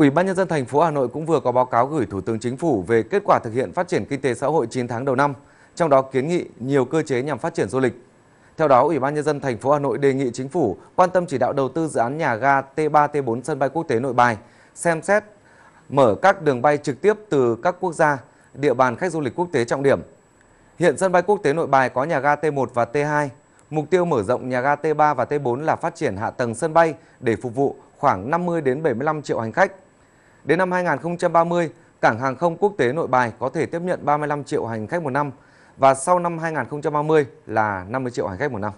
Ủy ban nhân dân thành phố Hà Nội cũng vừa có báo cáo gửi Thủ tướng Chính phủ về kết quả thực hiện phát triển kinh tế xã hội 9 tháng đầu năm, trong đó kiến nghị nhiều cơ chế nhằm phát triển du lịch. Theo đó, Ủy ban nhân dân thành phố Hà Nội đề nghị chính phủ quan tâm chỉ đạo đầu tư dự án nhà ga T3 T4 sân bay quốc tế Nội Bài, xem xét mở các đường bay trực tiếp từ các quốc gia, địa bàn khách du lịch quốc tế trọng điểm. Hiện sân bay quốc tế Nội Bài có nhà ga T1 và T2. Mục tiêu mở rộng nhà ga T3 và T4 là phát triển hạ tầng sân bay để phục vụ khoảng 50 đến 75 triệu hành khách. Đến năm 2030, cảng hàng không quốc tế Nội Bài có thể tiếp nhận 35 triệu hành khách một năm và sau năm 2030 là 50 triệu hành khách một năm.